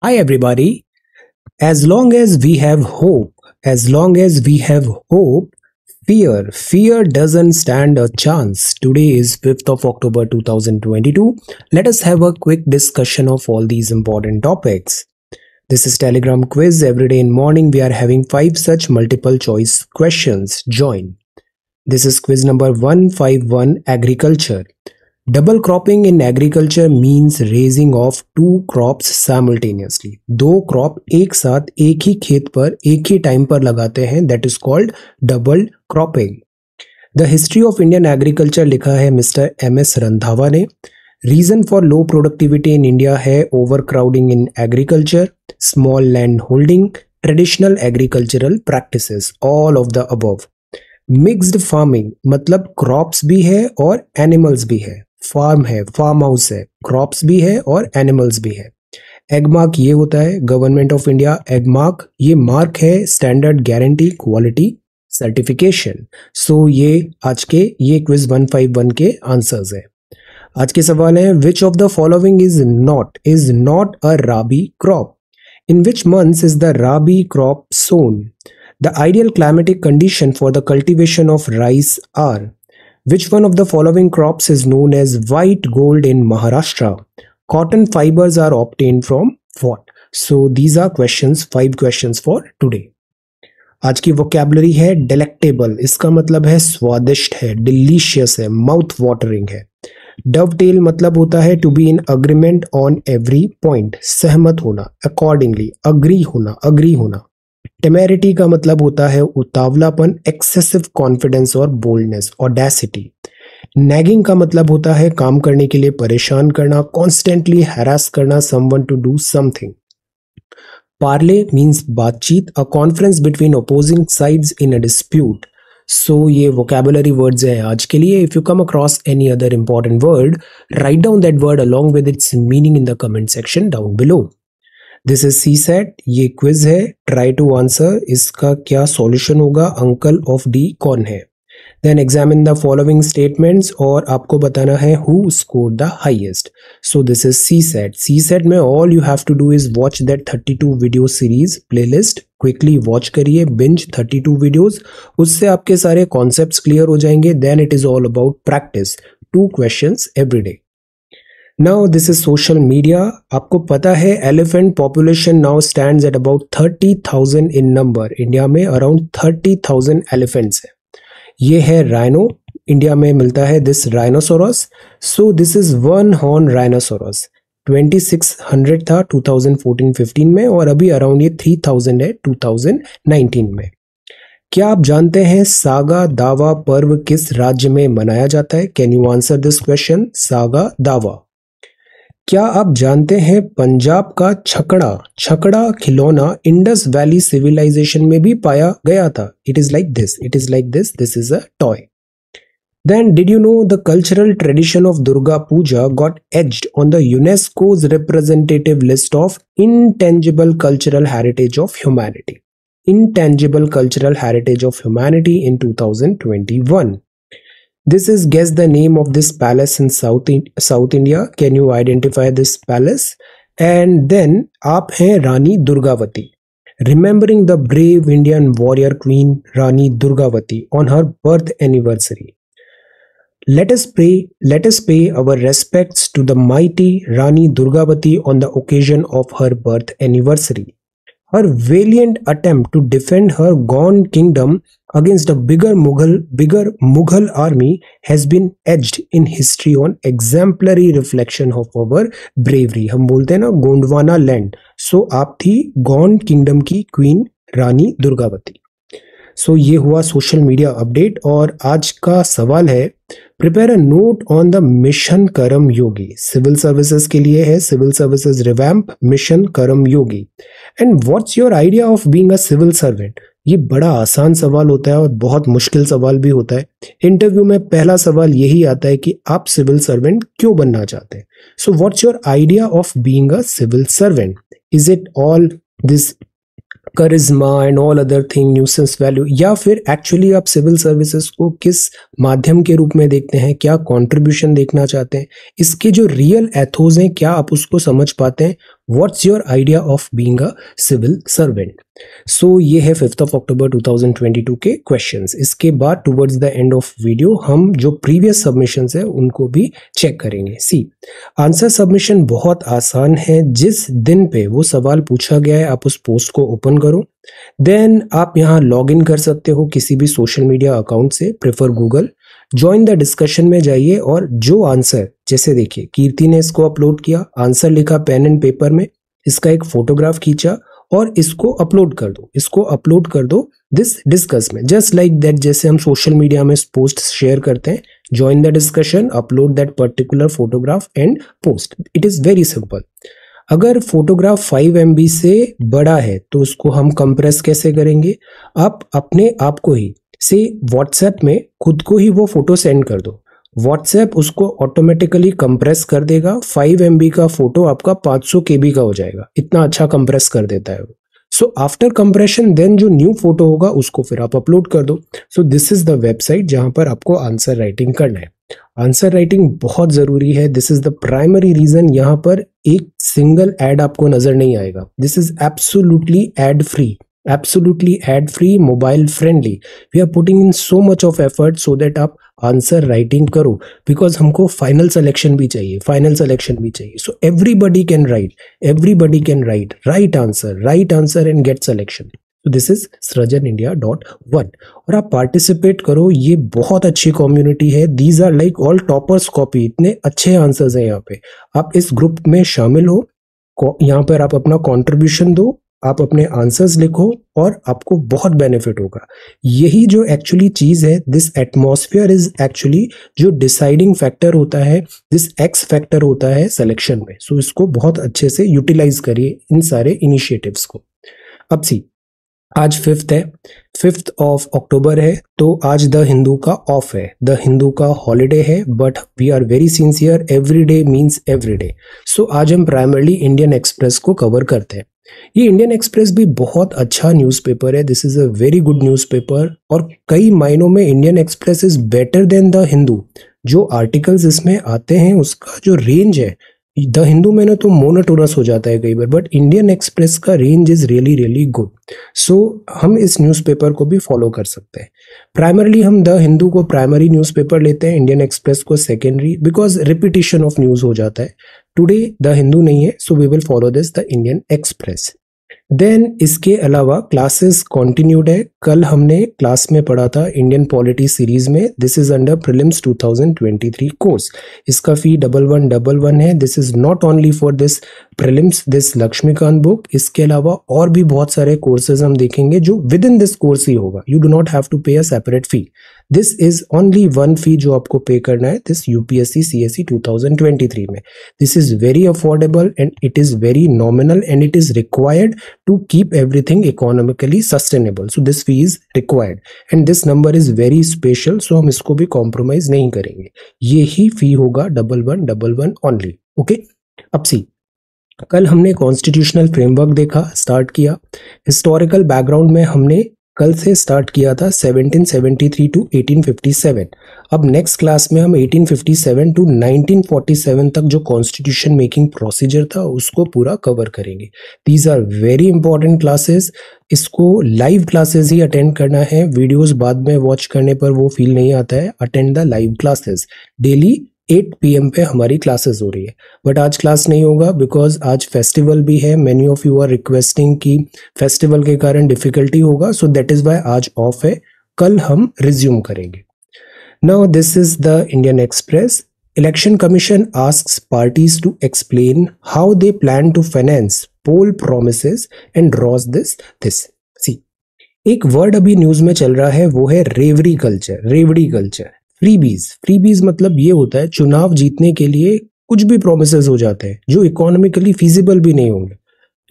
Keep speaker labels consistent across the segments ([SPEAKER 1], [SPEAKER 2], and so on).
[SPEAKER 1] Hi, everybody. As long as we have hope, as long as we have hope, fear, fear doesn't stand a chance. Today is 5th of October 2022. Let us have a quick discussion of all these important topics. This is Telegram quiz. Every day in morning, we are having five such multiple choice questions. Join. This is quiz number 151 Agriculture. Double cropping in agriculture means raising of two crop simultaneously दो crop एक साथ एक ही खेत पर एक ही time पर लगाते हैं that is called double cropping the history of Indian agriculture लिखा है मिस्टर एम एस रंधावा ने reason for low productivity in India है overcrowding in agriculture small land holding traditional agricultural practice all of the above mixed farming मतलब crops भी है और animals भी है फार्म है फार्म हाउस है क्रॉप्स भी है और एनिमल्स भी है एगमार्क ये होता है गवर्नमेंट ऑफ इंडिया एगमार्क ये मार्क है standard guarantee quality certification so ये आज के ये क्विज 151 के आंसर्स है आज के सवाल है which of the following is not is not a rabi crop in which months is the rabi crop sown the ideal climatic condition for the cultivation of rice are Which one of the following crops is known as white gold in Maharashtra? Cotton fibers are obtained from what? So these are questions, five questions for today. आज की vocabulary है delectable इसका मतलब है स्वादिष्ट है delicious है mouth watering है डव टेल मतलब होता है to be in agreement on every point सहमत होना अकॉर्डिंगली अग्री होना अग्री होना टेमेरिटी का मतलब होता है उतावलापन एक्सेसिव कॉन्फिडेंस और बोल्डनेस और डेसिटी नैगिंग का मतलब होता है काम करने के लिए परेशान करना कॉन्स्टेंटली हैरास करना someone to do something parley means बातचीत a conference between opposing sides in a dispute so ये वोकेबुलरी वर्ड्स हैं आज के लिए if you come across any other important word write down that word along with its meaning in the comment section down below this is C set ये quiz है try to answer इसका क्या solution होगा uncle of D कौन है then examine the following statements और आपको बताना है who scored the highest so this is C set C set में all you have to do is watch that two video series playlist quickly watch करिए binge two videos उससे आपके सारे concept clear हो जाएंगे then it is all about practice two question every day now this is social media आपको पता है elephant population now stand at about thirty thousand in number India में around thirty thousand elephants है ये है rhino India में मिलता है this rhinoceros so this is one horn rhinoceros 2600 था 2014-15 में और अभी अराउंड ये 3000 है 2019 में क्या आप जानते हैं सागा दावा पर्व किस राज्य में मनाया जाता है can you answer this question Saga Dawa क्या आप जानते हैं पंजाब का छकड़ा छकड़ा खिलौना इंडस वैली सिविलाइजेशन में भी पाया गया था it is like this it is like this this is a toy then did you know the cultural tradition of Durga Puja got as on the UNESCO's representative list of intangible cultural heritage of humanity intangible cultural heritage of humanity in two thousand twenty one This is guess the name of this palace in South, in South India. Can you identify this palace? And then Aap hai Rani Durgavati. Remembering the brave Indian warrior queen Rani Durgavati on her birth anniversary. Let us pray, let us pay our respects to the mighty Rani Durgavati on the occasion of her birth anniversary. her valiant attempt to defend her gone kingdom against a bigger Mughal bigger Mughal army has been etched in history on exemplary reflection of our bravery. hum bolte hain na gondwana land so, aap thi Gond kingdom ki queen rani durgavati so so, ये हुआ social media update और आज का सवाल है prepare a note on the mission Karmayogi civil services के लिए है civil services revamp mission Karmayogi and what's your idea of being a civil servant ये बड़ा आसान सवाल होता है और बहुत मुश्किल सवाल भी होता है इंटरव्यू में पहला सवाल यही आता है कि आप सिविल सर्वेंट क्यों बनना चाहते हैं so what's your idea of being a civil servant is it all this charisma and all other thing nuisance value या फिर एक्चुअली आप सिविल सर्विसेज को किस माध्यम के रूप में देखते हैं क्या कॉन्ट्रीब्यूशन देखना चाहते हैं इसके जो रियल एथोज हैं क्या आप उसको समझ पाते हैं what's your idea of being a civil servant so ये है फिफ्थ ऑफ अक्टूबर 2022 के क्वेश्चंस इसके बाद towards the end of video हम जो प्रीवियस सबमिशन है उनको भी चेक करेंगे सी आंसर सबमिशन बहुत आसान है जिस दिन पे वो सवाल पूछा गया है आप उस पोस्ट को ओपन करो देन आप यहाँ लॉग इन कर सकते हो किसी भी सोशल मीडिया अकाउंट से prefer Google join the discussion में जाइए और जो आंसर जैसे देखिए कीर्ति ने इसको अपलोड किया आंसर लिखा पेन एंड पेपर में इसका एक फोटोग्राफ खींचा और इसको अपलोड कर दो इसको अपलोड कर दो दिस डिस्कस में जस्ट लाइक दैट जैसे हम सोशल मीडिया में पोस्ट शेयर करते हैं join the discussion upload that particular photograph and post it is very simple अगर फोटोग्राफ 5 एम से बड़ा है तो उसको हम कंप्रेस कैसे करेंगे आप अपने आप को ही से व्हाट्सएप में खुद को ही वो फोटो सेंड कर दो व्हाट्सएप उसको ऑटोमेटिकली कंप्रेस कर देगा 5 एम का फोटो आपका 500 के का हो जाएगा इतना अच्छा कंप्रेस कर देता है वो सो आफ्टर कंप्रेशन देन जो न्यू फोटो होगा उसको फिर आप अपलोड कर दो so this is the website जहाँ पर आपको आंसर राइटिंग करना है आंसर राइटिंग बहुत ज़रूरी है this is the primary reason यहाँ पर एक सिंगल एड आपको नज़र नहीं आएगा this is absolutely ad free absolutely ad free mobile friendly we are putting in so much of effort so that आप आंसर राइटिंग करो बिकॉज हमको फाइनल सेलेक्शन भी चाहिए फाइनल सेलेक्शन भी चाहिए so everybody can write everybody can write write answer write answer and get selection तो this is सृजन India dot one और आप पार्टिसिपेट करो ये बहुत अच्छी कम्युनिटी है these are like all toppers copy इतने अच्छे आंसर्स हैं यहाँ पे आप इस ग्रुप में शामिल हो यहाँ पर आप अपना कॉन्ट्रीब्यूशन दो आप अपने आंसर्स लिखो और आपको बहुत बेनिफिट होगा यही जो एक्चुअली चीज़ है दिस एटमोसफियर इज एक्चुअली जो डिसाइडिंग फैक्टर होता है दिस एक्स फैक्टर होता है सिलेक्शन में सो so इसको बहुत अच्छे से यूटिलाइज करिए इन सारे इनिशिएटिव्स को अब सी आज फिफ्थ है फिफ्थ ऑफ अक्टूबर है तो आज द हिंदू का ऑफ है द हिंदू का हॉलीडे है but we are very sincere every day means every day so आज हम प्राइमरली इंडियन एक्सप्रेस को कवर करते हैं ये इंडियन एक्सप्रेस भी बहुत अच्छा न्यूज़पेपर है this is a very good newspaper और कई मायनों में Indian Express is better than the Hindu जो आर्टिकल्स इसमें आते हैं उसका जो रेंज है द हिंदू में ना तो मोनोटोनस हो जाता है कई बार बट इंडियन एक्सप्रेस का range is really really good so हम इस न्यूज़पेपर को भी फॉलो कर सकते हैं प्राइमरली हम द हिंदू को प्राइमरी न्यूज़पेपर लेते हैं इंडियन एक्सप्रेस को secondary because repetition of news हो जाता है टुडे द हिंदू नहीं है so we will follow this the Indian Express then इसके अलावा क्लासेस कॉन्टिन्यूड है कल हमने क्लास में पढ़ा था इंडियन पॉलिटी सीरीज में this is under prelims 2023 course इसका fee double one double one है this is not only for this prelims this Laxmikanth book इसके अलावा और भी बहुत सारे कोर्सेज हम देखेंगे जो विद इन दिस कोर्स ही होगा you do not have to pay a separate fee this is only one fee जो आपको पे करना है दिस यूपीएससी सीएससी 2023 में this is very affordable and it is very nominal and it is required to keep everything economically sustainable so this fee is required and this number is very special so हम इसको भी compromise नहीं करेंगे ये ही fee होगा double one double one only okay अब see कल हमने कॉन्स्टिट्यूशनल फ्रेमवर्क देखा स्टार्ट किया हिस्टोरिकल बैकग्राउंड में हमने कल से स्टार्ट किया था 1773 टू 1857 अब नेक्स्ट क्लास में हम 1857 टू 1947 तक जो कॉन्स्टिट्यूशन मेकिंग प्रोसीजर था उसको पूरा कवर करेंगे these are very important classes इसको लाइव क्लासेस ही अटेंड करना है वीडियोस बाद में वॉच करने पर वो फील नहीं आता है attend the live classes daily at P M पे हमारी क्लासेस हो रही है बट आज क्लास नहीं होगा बिकॉज आज फेस्टिवल भी है many of you are requesting कि फेस्टिवल के कारण डिफिकल्टी होगा सो दैट इज़ वाई आज ऑफ है कल हम रिज्यूम करेंगे now this is the Indian Express election commission ask parties to explain how they plan to finance poll promise and draws this this see एक word अभी news में चल रहा है वो है revdi culture revdi culture freebies freebies मतलब ये होता है चुनाव जीतने के लिए कुछ भी प्रोमिस हो जाते हैं जो इकोनॉमिकली फिजिबल भी नहीं होंगे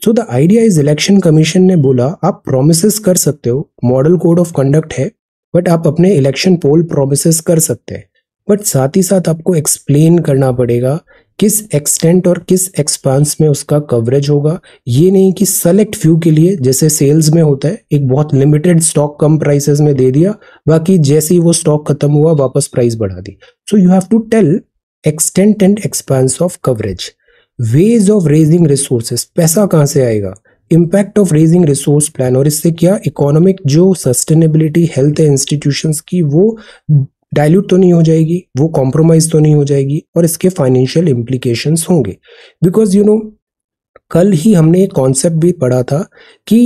[SPEAKER 1] so the idea is election commission ने बोला आप प्रोमिस कर सकते हो मॉडल कोड ऑफ कंडक्ट है बट आप अपने इलेक्शन पोल प्रोमिस कर सकते हैं बट साथ ही साथ आपको एक्सप्लेन करना पड़ेगा किस एक्सटेंट और किस एक्सपांस में उसका कवरेज होगा ये नहीं कि सेलेक्ट फ्यू के लिए जैसे सेल्स में होता है एक बहुत लिमिटेड स्टॉक कम प्राइसेस में दे दिया बाकी जैसे ही वो स्टॉक खत्म हुआ वापस प्राइस बढ़ा दी so you have to tell extent and expanse of coverage ways of raising resources पैसा कहाँ से आएगा impact of raising resource plan और इससे क्या इकोनॉमिक जो सस्टेनेबिलिटी हेल्थ इंस्टीट्यूशंस की वो डायल्यूट तो नहीं हो जाएगी वो कॉम्प्रोमाइज़ तो नहीं हो जाएगी और इसके फाइनेंशियल इम्प्लीकेशन होंगे बिकॉज यू नो कल ही हमने एक कॉन्सेप्ट भी पढ़ा था कि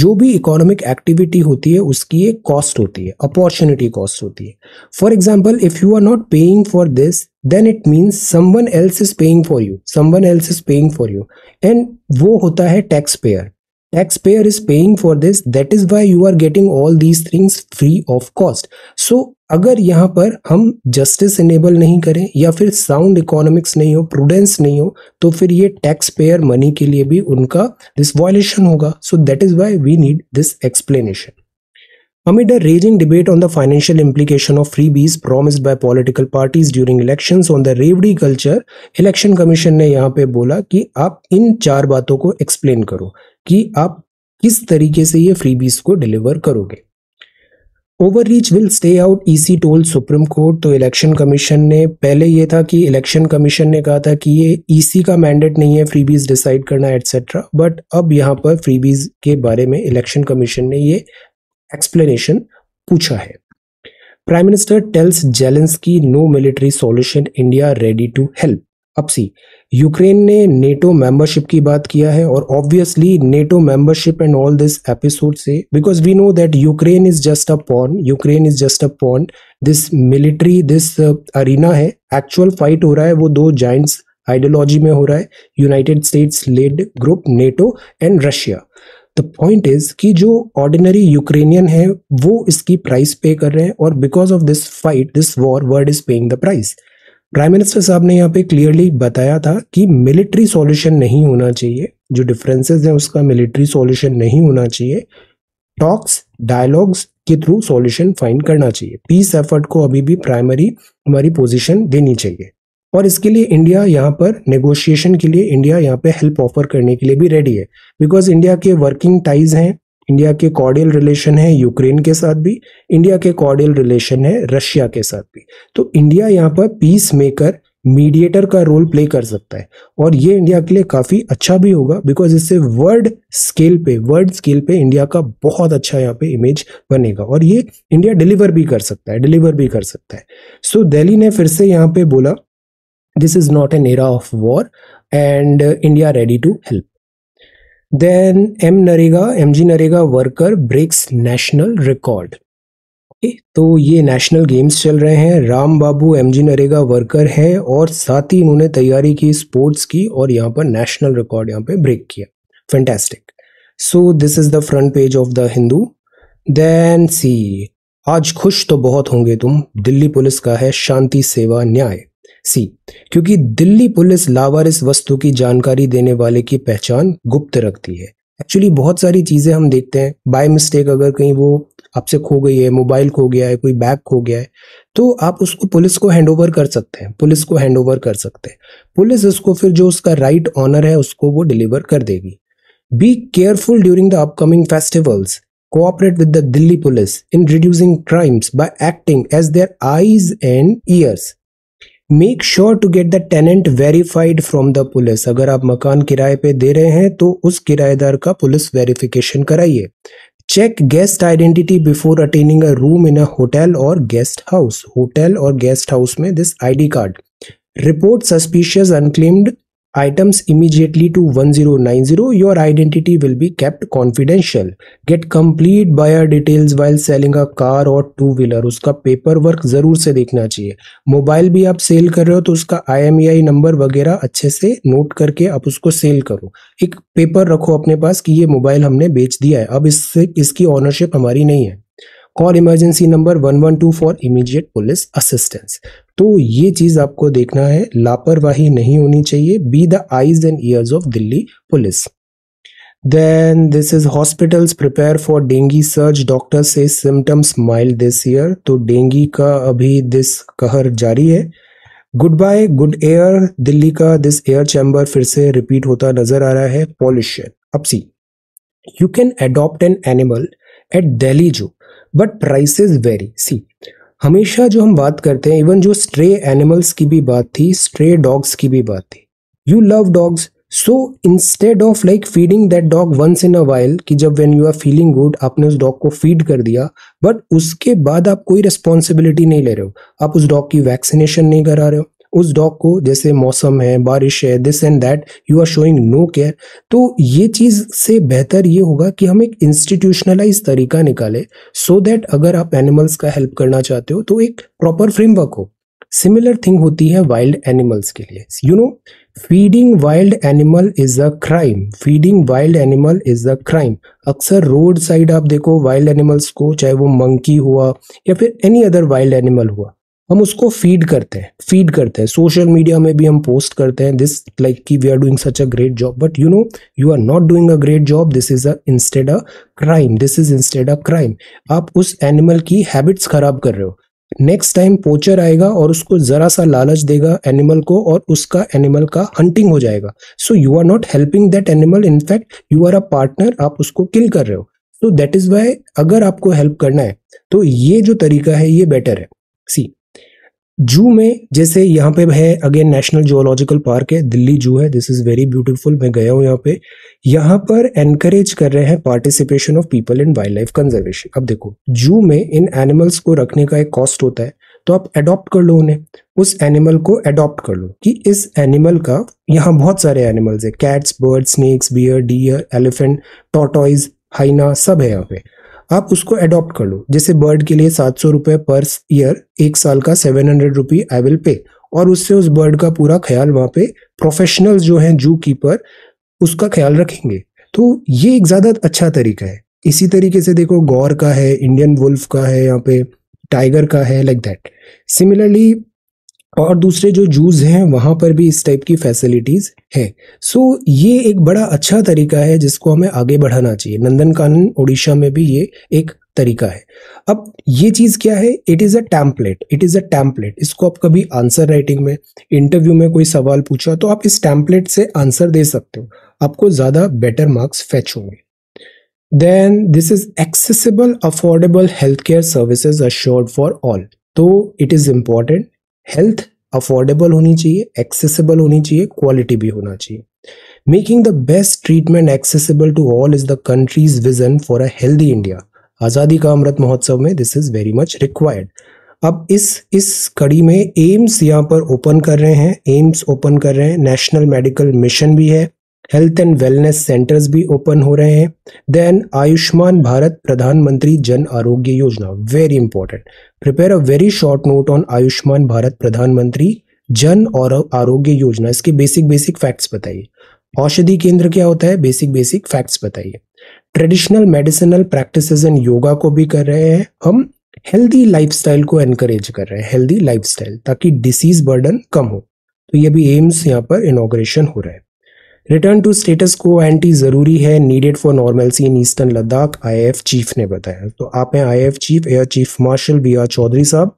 [SPEAKER 1] जो भी इकोनॉमिक एक्टिविटी होती है उसकी एक कॉस्ट होती है अपॉर्चुनिटी कॉस्ट होती है for example if you are not paying for this then it means someone else is paying for you someone else is paying for you and वो होता है tax payer tax payer is paying for this that is why you are getting all these things free of cost so अगर यहाँ पर हम justice enable नहीं करें या फिर साउंड इकोनॉमिक्स नहीं हो प्रूडेंस नहीं हो तो फिर ये टैक्स पेयर मनी के लिए भी उनका दिस वॉयलेशन होगा so that is why we need this explanation Amid a raging debate on the financial implication of freebies promised by political parties during elections on the revdi culture, election commission ने यहाँ पे बोला कि आप इन चार बातों को एक्सप्लेन करो कि आप किस तरीके से ये freebies को डिलीवर करोगे overreach will stay out EC told Supreme Court तो इलेक्शन कमीशन ने पहले ये था कि इलेक्शन कमीशन ने कहा था कि ये ईसी e का मैंडेट नहीं है फ्रीबीज डिसाइड करना एटसेट्रा बट अब यहाँ पर फ्रीबीज के बारे में इलेक्शन कमीशन ने ये एक्सप्लेनेशन पूछा है prime minister tells Zelensky no military solution India ready to help अब सी यूक्रेन ने नेटो मेंबरशिप की बात किया है और obviously NATO membership and all this episode से because we know that Ukraine is just a pawn Ukraine is just a pawn this military this arena है actual fight हो रहा है वो दो जाइंट्स आइडियोलॉजी में हो रहा है United States led group NATO and Russia the point is कि जो ऑर्डिनरी यूक्रेनियन है वो इसकी प्राइस पे कर रहे हैं और because of this fight this war world is paying the price prime minister साहब ने यहाँ पे क्लियरली बताया था कि मिलिट्री सॉल्यूशन नहीं होना चाहिए जो डिफरेंसेस हैं उसका मिलिट्री सॉल्यूशन नहीं होना चाहिए टॉक्स डायलॉग्स के थ्रू सॉल्यूशन फाइंड करना चाहिए पीस एफर्ट को अभी भी प्राइमरी हमारी पोजीशन देनी चाहिए और इसके लिए इंडिया यहाँ पर नेगोशिएशन के लिए इंडिया यहाँ पे हेल्प ऑफर करने के लिए भी रेडी है बिकॉज इंडिया के वर्किंग टाइज हैं इंडिया के कॉर्डियल रिलेशन है यूक्रेन के साथ भी इंडिया के कॉर्डियल रिलेशन है रशिया के साथ भी तो इंडिया यहाँ पर पीस मेकर मीडिएटर का रोल प्ले कर सकता है और ये इंडिया के लिए काफ़ी अच्छा भी होगा बिकॉज इससे वर्ल्ड स्केल पे वर्ल्ड स्केल पे इंडिया का बहुत अच्छा यहाँ पे इमेज बनेगा और ये इंडिया डिलीवर भी कर सकता है डिलीवर भी कर सकता है सो so, दिल्ली ने फिर से यहाँ पे बोला this is not an era of war and India ready to help Then M Narega, MG Narega worker breaks national record. Okay, तो ये नेशनल गेम्स चल रहे हैं Ram Babu M G NREGA worker है और साथ ही इन्होंने तैयारी की स्पोर्ट्स की और यहाँ पर नेशनल रिकॉर्ड यहाँ पे ब्रेक किया fantastic so this is the front page of the Hindu then see आज खुश तो बहुत होंगे तुम दिल्ली पुलिस का है शांति सेवा न्याय सी क्योंकि दिल्ली पुलिस लावारिस वस्तु की जानकारी देने वाले की पहचान गुप्त रखती है एक्चुअली बहुत सारी चीज़ें हम देखते हैं बाय मिस्टेक अगर कहीं वो आपसे खो गई है मोबाइल खो गया है कोई बैग खो गया है तो आप उसको पुलिस को हैंड ओवर कर सकते हैं पुलिस को हैंड ओवर कर सकते हैं पुलिस उसको फिर जो उसका राइट right ऑनर है उसको वो डिलीवर कर देगी be careful during the upcoming festivals cooperate with the Delhi police in reducing crimes by acting as their eyes and ears make sure to get the tenant verified from the police अगर आप मकान किराए पे दे रहे हैं तो उस किराएदार का पुलिस वेरिफिकेशन कराइए check guest identity before attending a room in a hotel और गेस्ट हाउस होटल और गेस्ट हाउस में this ID card report suspicious unclaimed items immediately to 1090, your identity will be kept confidential. Get complete buyer details while selling a car or two wheeler. उसका paper work जरूर से देखना चाहिए mobile भी आप cell कर रहे हो तो उसका आई नंबर e वगैरह अच्छे से नोट करके आप उसको सेल करो एक पेपर रखो अपने पास कि ये मोबाइल हमने बेच दिया है अब इससे इसकी ऑनरशिप हमारी नहीं है और emergency number 112 for immediate police assistance तो ये चीज़ आपको देखना है लापरवाही नहीं होनी चाहिए be the eyes and ears of Delhi police then this is hospitals prepare for dengue surge doctor says symptoms mild this year तो डेंगी का अभी दिस कहर जारी है good bye good air Delhi का दिस एयर चैम्बर फिर से रिपीट होता नजर आ रहा है पॉल्यूशन अब see you can adopt an animal at Delhi zoo but prices very सी हमेशा जो हम बात करते हैं इवन जो स्ट्रे एनिमल्स की भी बात थी स्ट्रे डॉग्स की भी बात थी you love dogs so instead of like feeding that dog once in a while कि जब when you are feeling good आपने उस डॉग को फीड कर दिया बट उसके बाद आप कोई रिस्पॉन्सिबिलिटी नहीं ले रहे हो आप उस डॉग की वैक्सीनेशन नहीं करा रहे हो उस डॉग को जैसे मौसम है बारिश है this and that you are showing no care तो ये चीज़ से बेहतर ये होगा कि हम एक इंस्टीट्यूशनलाइज तरीका निकालें सो so दैट अगर आप एनिमल्स का हेल्प करना चाहते हो तो एक प्रॉपर फ्रेमवर्क हो सिमिलर थिंग होती है वाइल्ड एनिमल्स के लिए you know feeding wild animal is a crime feeding wild animal is a crime अक्सर रोड साइड आप देखो वाइल्ड एनिमल्स को चाहे वो मंकी हुआ या फिर एनी अदर वाइल्ड एनिमल हुआ हम उसको फीड करते हैं फीड करते हैं सोशल मीडिया में भी हम पोस्ट करते हैं दिस लाइक कि we are doing such a great job but you know you are not doing a great job this is a instead a crime this is instead a crime आप उस animal की habits खराब कर रहे हो next time पोचर आएगा और उसको जरा सा लालच देगा एनिमल को और उसका एनिमल का हंटिंग हो जाएगा so you are not helping that animal in fact you are a partner आप उसको किल कर रहे हो तो दैट इज वाई अगर आपको हेल्प करना है तो ये जो तरीका है ये बेटर है सी जू में जैसे यहाँ पे है अगेन नेशनल जोलॉजिकल पार्क है दिल्ली जू है दिस इज़ वेरी ब्यूटीफुल मैं गया हूँ यहाँ पे यहाँ पर एनकरेज कर रहे हैं participation of people in wild life conservation अब देखो जू में इन एनिमल्स को रखने का एक कॉस्ट होता है तो आप एडॉप्ट कर लो उन्हें उस एनिमल को एडॉप्ट कर लो कि इस एनिमल का यहाँ बहुत सारे एनिमल्स है cats bird snakes bear deer elephant tortoise hyena सब है यहाँ पे आप उसको एडॉप्ट कर लो जैसे बर्ड के लिए सात सौ रुपए पर ईयर एक साल का seven hundred rupee I will pay और उससे उस बर्ड का पूरा ख्याल वहाँ पे प्रोफेशनल जो है जू कीपर उसका ख्याल रखेंगे तो ये एक ज़्यादा अच्छा तरीका है इसी तरीके से देखो गौर का है इंडियन वुल्फ का है यहाँ पे टाइगर का है लाइक दैट सिमिलरली और दूसरे जो जूज हैं वहाँ पर भी इस टाइप की फैसिलिटीज़ है सो so, ये एक बड़ा अच्छा तरीका है जिसको हमें आगे बढ़ाना चाहिए नंदन कानन उड़ीसा में भी ये एक तरीका है अब ये चीज़ क्या है it is a template it is a template इसको आप कभी आंसर राइटिंग में इंटरव्यू में कोई सवाल पूछा तो आप इस टैम्पलेट से आंसर दे सकते हो आपको ज़्यादा बेटर मार्क्स फैच होंगे then this is accessible affordable health care services assured for all तो it is important health affordable होनी चाहिए एक्सेसिबल होनी चाहिए क्वालिटी भी होना चाहिए making the best treatment accessible to all is the country's vision for a healthy India Azadi ka Amrit Mahotsav में this is very much required अब इस इस कड़ी में एम्स यहाँ पर ओपन कर रहे हैं एम्स ओपन कर रहे हैं नेशनल मेडिकल मिशन भी है हेल्थ एंड वेलनेस सेंटर्स भी ओपन हो रहे हैं then Ayushman Bharat Pradhanmantri Jan Arogya Yojana very important prepare a very short note on Ayushman Bharat Pradhanmantri Jan और आरोग्य योजना इसके बेसिक बेसिक फैक्ट्स बताइए औषधि केंद्र क्या होता है बेसिक बेसिक फैक्ट्स बताइए traditional medicinal practices and yoga को भी कर रहे हैं हम हेल्दी लाइफस्टाइल को एनकरेज कर रहे हैं हेल्दी लाइफस्टाइल ताकि डिसीज बर्डन कम हो तो ये भी एम्स यहाँ पर इनोग्रेशन हो रहा है return to status quo ante ज़रूरी है needed for normalcy in eastern Ladakh I chief ने बताया तो आप हैं I chief air chief marshal B R Chaudhari साहब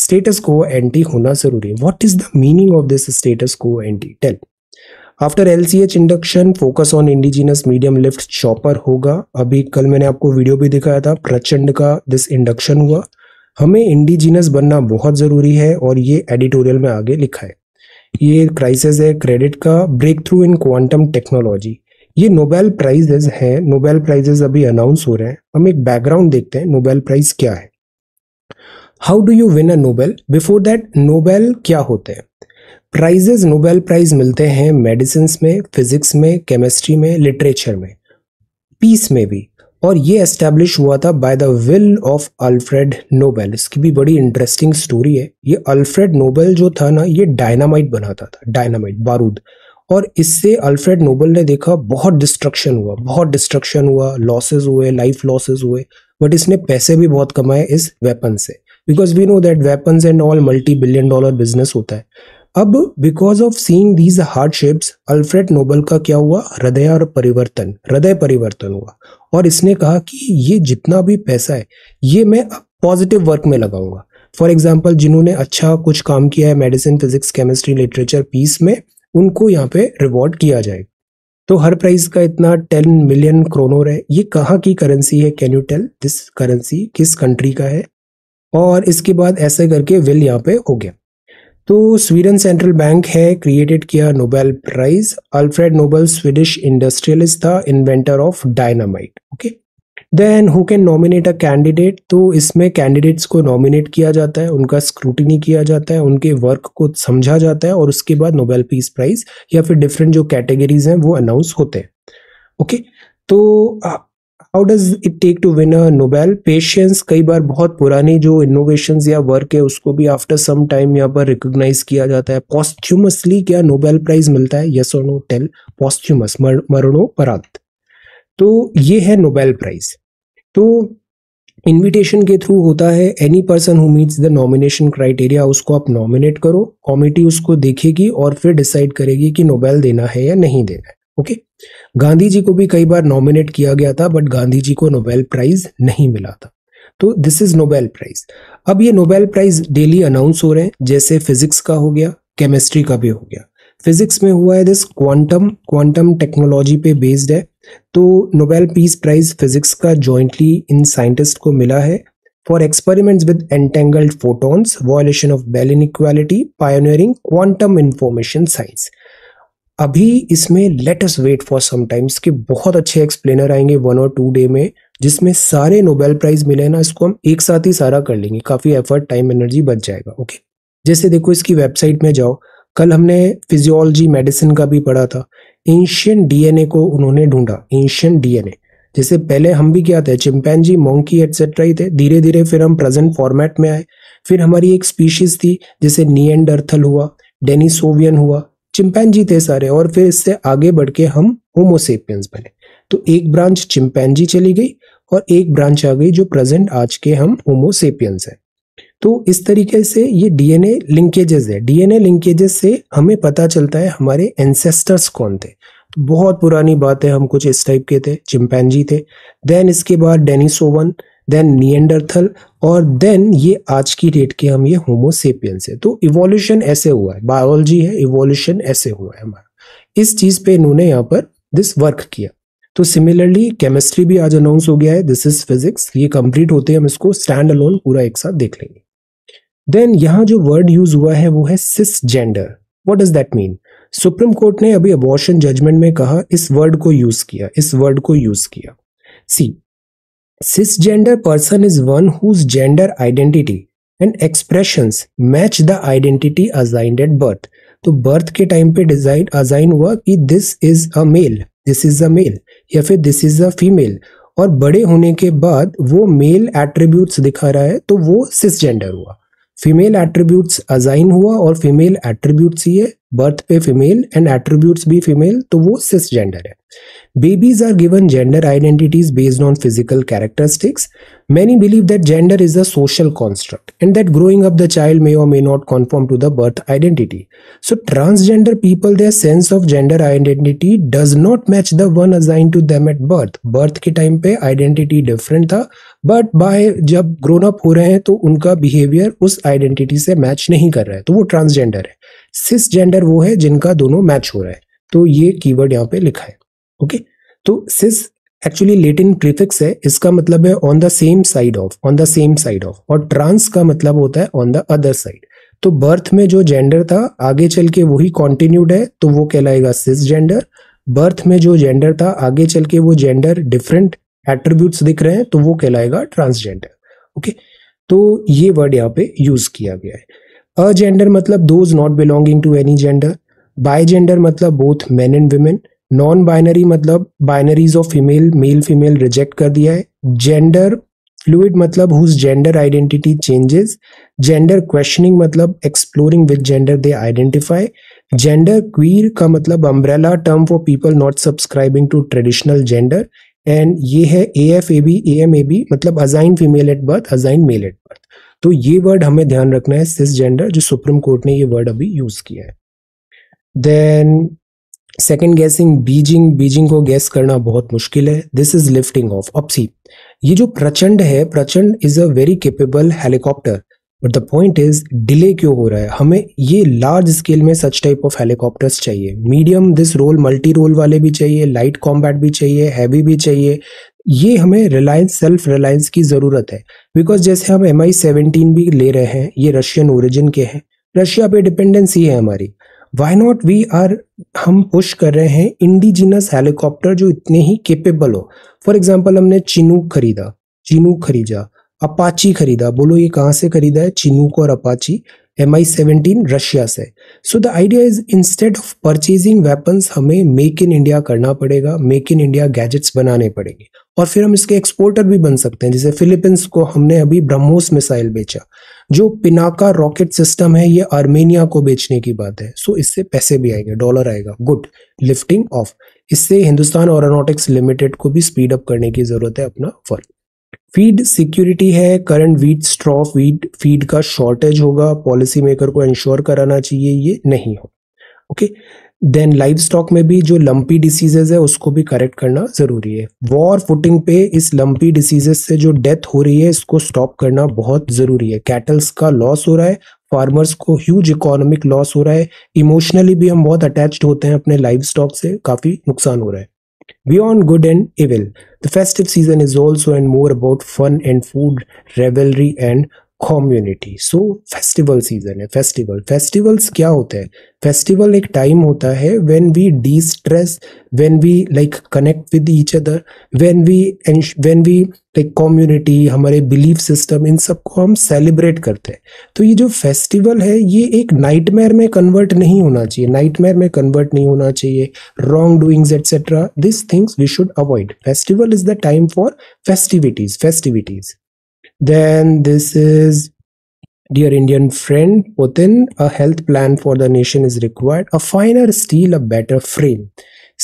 [SPEAKER 1] स्टेटस को एंटी होना ज़रूरी है what is the meaning of this status quo ante tell after L C H induction focus on indigenous medium lift chopper होगा अभी कल मैंने आपको video भी दिखाया था प्रचंड का दिस इंडक्शन हुआ हमें इंडिजिनस बनना बहुत ज़रूरी है और ये एडिटोरियल में आगे लिखा है ये क्राइसिस है क्रेडिट का breakthrough in quantum technology ये नोबेल प्राइजेज हैं नोबेल प्राइजेज अभी अनाउंस हो रहे हैं हम एक बैकग्राउंड देखते हैं नोबेल प्राइज क्या है how do you win a Nobel before that Nobel क्या होते हैं प्राइजेज नोबेल प्राइज मिलते हैं मेडिसिन में फिजिक्स में केमिस्ट्री में लिटरेचर में पीस में भी और ये एस्टेब्लिश हुआ था by the will of Alfred Nobel इसकी भी बड़ी इंटरेस्टिंग स्टोरी है ये अल्फ्रेड नोबेल जो था ना ये डायनामाइट बनाता था डायनामाइट बारूद और इससे अल्फ्रेड नोबेल ने देखा बहुत डिस्ट्रक्शन हुआ बहुत डिस्ट्रक्शन हुआ लॉसेज हुए लाइफ लॉसेज हुए बट इसने पैसे भी बहुत कमाए इस वेपन से because we know that weapons and all multi billion dollar business होता है अब because of seeing these hardships Alfred Nobel का क्या हुआ हृदय और परिवर्तन हृदय परिवर्तन हुआ और इसने कहा कि ये जितना भी पैसा है ये मैं पॉजिटिव वर्क में लगाऊंगा फॉर एग्जाम्पल जिन्होंने अच्छा कुछ काम किया है medicine physics chemistry literature peace में उनको यहाँ पे रिवॉर्ड किया जाएगा तो हर प्राइस का इतना टेन मिलियन क्रोनोर है ये कहाँ की करेंसी है can you tell this currency किस कंट्री का है और इसके बाद ऐसे करके विल यहाँ पे हो गया तो स्वीडन सेंट्रल बैंक है क्रिएटेड किया Nobel prize Alfred Nobel Swedish industrialist था inventor of dynamite okay then who can nominate a candidate तो इसमें कैंडिडेट्स को नॉमिनेट किया जाता है उनका स्क्रूटनी किया जाता है उनके वर्क को समझा जाता है और उसके बाद नोबेल पीस प्राइज या फिर डिफरेंट जो कैटेगरीज हैं वो अनाउंस होते हैं ओके okay? तो how does it take to win a Nobel patience कई बार बहुत पुरानी जो इनोवेशन या वर्क है उसको भी आफ्टर सम टाइम यहाँ पर रिकोगनाइज किया जाता है पॉस्ट्यूमसली क्या नोबेल प्राइज मिलता है यस और नो टेल पॉस्ट्यूमस मरणोपरांत तो ये है नोबेल प्राइज तो इनविटेशन के थ्रू होता है any person who meets the nomination criteria उसको आप नॉमिनेट करो कॉमिटी उसको देखेगी और फिर डिसाइड करेगी कि नोबेल देना है या नहीं देना है ओके गांधी जी को भी कई बार नॉमिनेट किया गया था बट गांधी जी को नोबेल प्राइज नहीं मिला था तो दिस इज नोबेल प्राइज अब ये नोबेल प्राइज डेली अनाउंस हो रहे हैं जैसे फिजिक्स का हो गया केमिस्ट्री का भी हो गया फिजिक्स में हुआ है दिस क्वांटम क्वांटम टेक्नोलॉजी पे बेस्ड है तो नोबेल पीस प्राइज फिजिक्स का जॉइंटली इन साइंटिस्ट को मिला है for experiments with entangled photons violation of Bell inequality pioneering quantum information science अभी इसमें लेटेस्ट वेट फॉर समटाइम्स के बहुत अच्छे एक्सप्लेनर आएंगे वन और टू डे में जिसमें सारे नोबेल प्राइज मिले ना इसको हम एक साथ ही सारा कर लेंगे काफ़ी एफर्ट टाइम एनर्जी बच जाएगा ओके जैसे देखो इसकी वेबसाइट में जाओ कल हमने फिजियोलॉजी मेडिसिन का भी पढ़ा था एंशियन डीएनए को उन्होंने ढूंढा एंशियन डीएनए जैसे पहले हम भी क्या थे चिंपैनजी मोंकी एट्सेट्रा ही थे धीरे धीरे फिर हम प्रेजेंट फॉर्मेट में आए फिर हमारी एक स्पीशीज थी जैसे नियन हुआ डेनिसोवियन हुआ चिंपैनजी थे सारे और फिर इससे आगे बढ़ के हम होमोसेपियंस बने तो एक ब्रांच चिंपैनजी चली गई और एक ब्रांच आ गई जो प्रेजेंट आज के हम होमोसेपियंस हैं तो इस तरीके से ये डीएनए लिंकेजेस है डीएनए लिंकेजेस से हमें पता चलता है हमारे एंसेस्टर्स कौन थे तो बहुत पुरानी बात है हम कुछ इस टाइप के थे चिंपैनजी थे देन इसके बाद डेनिसोवन देन नियंडरथल और देन ये आज की डेट के हम ये होमोसेपियंस है तो इवोल्यूशन ऐसे हुआ है बायोलॉजी है इवोल्यूशन ऐसे हुआ है हमारा इस चीज पे इन्होंने यहाँ पर दिस वर्क किया तो सिमिलरली केमिस्ट्री भी आज अनाउंस हो गया है दिस इज फिजिक्स ये कंप्लीट होते हैं हम इसको स्टैंड अलोन पूरा एक साथ देख लेंगे देन यहाँ जो वर्ड यूज हुआ है वो है सिस cisgender what does that mean Supreme court ने अभी अबॉर्शन जजमेंट में कहा इस वर्ड को यूज किया इस वर्ड को यूज किया see Cisgender person is one whose gender identity and expressions match the identity assigned at birth. तो बर्थ के टाइम पे डिजाइन असाइन हुआ कि this is a male this is a male या फिर दिस इज अ फीमेल और बड़े होने के बाद वो मेल एट्रीब्यूट्स दिखा रहा है तो वो सिसजेंडर हुआ फीमेल एट्रीब्यूट्स असाइन हुआ और फीमेल एट्रीब्यूट्स ये बर्थ पे फीमेल एंड एट्रीब्यूट्स भी फीमेल तो वो जेंडर है babies are given gender identities based on physical characteristics many believe that gender is a social construct and that growing up the child may और may not conform to the birth identity so transgender people their sense of gender identity does not match the one assign to them at birth birth के time पे identity different था but by जब grown up हो रहे हैं तो उनका behaviour उस आइडेंटिटी से मैच नहीं कर रहा है तो वो ट्रांसजेंडर है सिस जेंडर वो है जिनका दोनों मैच हो रहा है तो ये कीवर्ड यहाँ पे लिखा है ओके तो सिस एक्चुअली लेटिन प्रीफिक्स है इसका मतलब है on the same side of on the same side of और ट्रांस का मतलब होता है ऑन द अदर साइड तो बर्थ में जो जेंडर था आगे चल के वही कॉन्टिन्यूड है तो वो कहलाएगा सिस जेंडर बर्थ में जो जेंडर था आगे चल के वो जेंडर डिफरेंट एट्रीब्यूट दिख रहे हैं तो वो कहलाएगा ट्रांसजेंडर ओके तो ये वर्ड यहाँ पे यूज किया गया है अ जेंडर मतलब those not belonging to any gender bi gender मतलब both man and women non binary मतलब binaries of female male female reject कर दिया है जेंडर फ्लूड मतलब whose gender identity changes gender questioning मतलब exploring with gender they identify gender queer का मतलब umbrella term for people not subscribing to traditional gender and ये है A F A B A M A B मतलब assign female at birth assign male at birth तो ये word हमें ध्यान रखना है सिस जेंडर जो सुप्रीम कोर्ट ने ये वर्ड अभी यूज किया है then second guessing Beijing Beijing को गैस करना बहुत मुश्किल है दिस इज लिफ्टिंग ऑफ अब ये जो प्रचंड है Prachand is a very capable helicopter but the point is delay क्यों हो रहा है हमें ये लार्ज स्केल में सच टाइप ऑफ हेलीकॉप्टर्स चाहिए medium this role multi role वाले भी चाहिए लाइट कॉम्बैट भी चाहिए हैवी भी चाहिए ये हमें रिलायंस सेल्फ रिलायंस की ज़रूरत है बिकॉज जैसे हम एम आई सेवनटीन भी ले रहे हैं ये रशियन ओरिजिन के हैं रशिया पे डिपेंडेंसी है हमारी वाई नॉट वी आर हम पुश कर रहे हैं इंडिजिनस हेलीकॉप्टर जो इतने ही केपेबल हो फॉर एग्जाम्पल हमने चिनूक खरीदा चिनूक खरीदा अपाची खरीदा बोलो ये कहाँ से खरीदा है चिनूक और Apache M I seventeen Russia से so the idea is instead of purchasing weapons हमें मेक इन इंडिया करना पड़ेगा मेक इन इंडिया गैजेट्स बनाने पड़ेंगे और फिर हम इसके एक्सपोर्टर भी बन सकते हैं जैसे फिलीपींस को हमने अभी ब्रह्मोस मिसाइल बेचा जो पिनाका रॉकेट सिस्टम है ये आर्मेनिया को बेचने की बात है सो इससे पैसे भी आएंगे डॉलर आएगा गुड लिफ्टिंग ऑफ इससे हिंदुस्तान एरोनोटिक्स लिमिटेड को भी स्पीड अप करने की जरूरत है अपना फर्क फीड सिक्योरिटी है current wheat straw feed feed का शॉर्टेज होगा पॉलिसी मेकर को इंश्योर कराना चाहिए ये नहीं हो ओके देन लाइव स्टॉक में भी जो लंपी डिसीजेज है उसको भी करेक्ट करना जरूरी है वॉर फुटिंग पे इस लंपी डिसीजेज से जो डेथ हो रही है इसको स्टॉप करना बहुत जरूरी है कैटल्स का लॉस हो रहा है फार्मर्स को ह्यूज इकोनॉमिक लॉस हो रहा है इमोशनली भी हम बहुत अटैच्ड होते हैं अपने लाइव स्टॉक से काफी नुकसान हो रहा है Beyond good and evil, the festive season is also and more about fun and food, revelry and community so festival season है फेस्टिवल फेस्टिवल्स क्या होते हैं फेस्टिवल एक टाइम होता है when we destress when we like connect with each other when we when we like community हमारे belief system इन सबको हम सेलिब्रेट करते हैं तो ये जो फेस्टिवल है ये एक नाइटमेयर में कन्वर्ट नहीं होना चाहिए मेयर में कन्वर्ट नहीं होना चाहिए wrong doings etcetera this things we should avoid festival is the time for festivities festivities Then this is Dear Indian friend, Putin, a health plan for the nation is required. A finer steel, a better frame.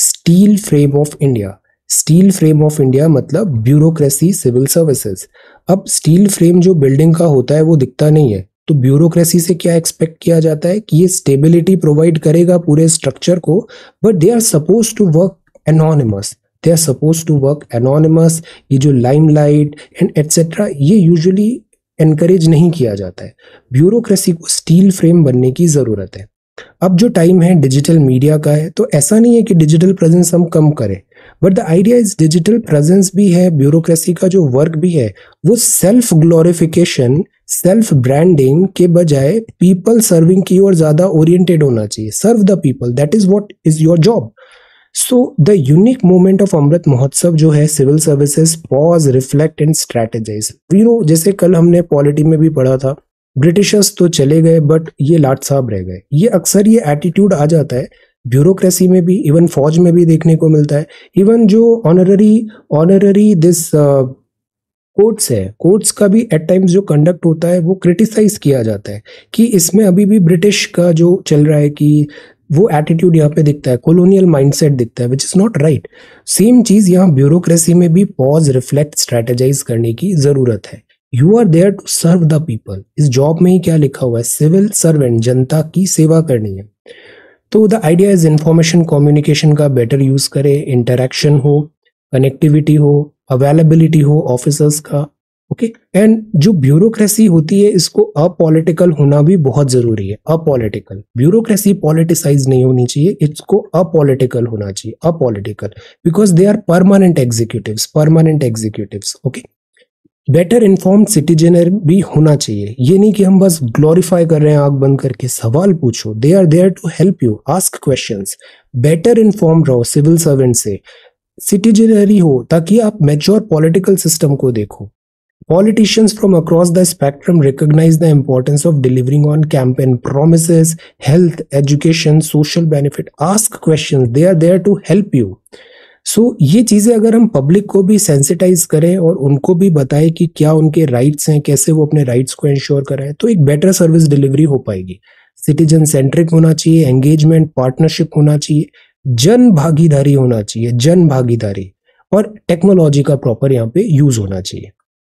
[SPEAKER 1] Steel frame of India. Steel frame of India मतलब bureaucracy civil services अब steel frame जो building का होता है वो दिखता नहीं है तो ब्यूरोक्रेसी से क्या एक्सपेक्ट किया जाता है कि ये स्टेबिलिटी प्रोवाइड करेगा पूरे स्ट्रक्चर को but they are suppose to work anonymous they are suppose to work anonymous ये जो लाइम लाइट एंड एट्सेट्रा ये यूजली एनकरेज नहीं किया जाता है ब्यूरोक्रेसी को स्टील फ्रेम बनने की ज़रूरत है अब जो टाइम है डिजिटल मीडिया का है तो ऐसा नहीं है कि डिजिटल प्रेजेंस हम कम करें but the idea is digital presence भी है ब्यूरोक्रेसी का जो वर्क भी है वो सेल्फ ग्लोरिफिकेशन सेल्फ ब्रांडिंग के बजाय पीपल सर्विंग की ओर ज़्यादा ओरिएंटेड होना चाहिए serve the people that is what is your job so the unique moment of Amrit Mahotsav जो है civil services pause reflect and strategize you know जैसे कल हमने पॉलिटी में भी पढ़ा था ब्रिटिशर्स तो चले गए बट ये लाट साहब रह गए ये अक्सर ये एटीट्यूड आ जाता है ब्यूरोक्रेसी में भी इवन फौज में भी देखने को मिलता है इवन जो ऑनररी ऑनररी दिस कोर्ट्स है कोर्ट्स का भी एट टाइम्स जो कंडक्ट होता है वो क्रिटिसाइज किया जाता है कि इसमें अभी भी ब्रिटिश का जो चल रहा है कि वो एटीट्यूड यहाँ पे दिखता है कॉलोनियल माइंडसेट दिखता है which is not right same चीज़ यहाँ ब्यूरोक्रेसी में भी पॉज रिफ्लेक्ट स्ट्रेटेजाइज करने की ज़रूरत है you are there to serve the people इस जॉब में ही क्या लिखा हुआ है सिविल सर्वेंट जनता की सेवा करनी है तो the idea is information communication का बेटर यूज करें इंटरेक्शन हो कनेक्टिविटी हो अवेलेबिलिटी हो ऑफिसर्स का ओके एंड जो ब्यूरोक्रेसी होती है इसको अपॉलिटिकल होना भी बहुत जरूरी है अपॉलिटिकल ब्यूरोक्रेसी पॉलिटिसाइज नहीं होनी चाहिए इसको अपॉलिटिकल होना चाहिए apolitical because they are permanent executive permanent executive okay better inform citizenry भी होना चाहिए ये नहीं कि हम बस ग्लोरीफाई कर रहे हैं आग बंद करके सवाल पूछो they are there to help you ask question better inform रहो सिविल सर्वेंट से सिटीजनरी हो ताकि आप मेच्योर पॉलिटिकल सिस्टम को देखो Politicians from across the spectrum recognize the importance of delivering on campaign promises, health, education, social benefit. Ask questions. They are there to help you. So so, ये चीज़ें अगर हम public को भी sensitize करें और उनको भी बताएं कि क्या उनके राइट्स हैं कैसे वो अपने राइट्स को इंश्योर कराएं तो एक बेटर सर्विस डिलीवरी हो पाएगी सिटीजन सेंट्रिक होना चाहिए एंगेजमेंट पार्टनरशिप होना चाहिए जन भागीदारी होना चाहिए जन भागीदारी और टेक्नोलॉजी का प्रॉपर यहाँ पे यूज होना चाहिए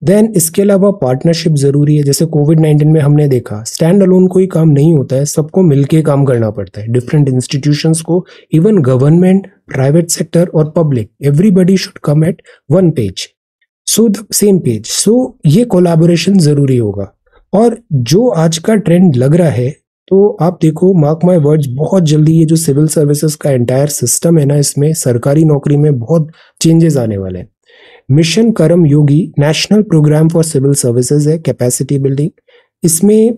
[SPEAKER 1] देन इसके अलावा पार्टनरशिप ज़रूरी है जैसे कोविड नाइन्टीन में हमने देखा स्टैंड अलोन कोई काम नहीं होता है सबको मिलके काम करना पड़ता है डिफरेंट इंस्टीट्यूशंस को इवन गवर्नमेंट प्राइवेट सेक्टर और public everybody should come at one page so the same page so ये कोलाबोरेशन ज़रूरी होगा और जो आज का ट्रेंड लग रहा है तो आप देखो मार्क माई वर्ड्स बहुत जल्दी ये जो सिविल सर्विसेज का एंटायर सिस्टम है ना इसमें सरकारी नौकरी में बहुत चेंजेस आने वाले हैं mission Karmayogi national program for civil services है कैपेसिटी बिल्डिंग इसमें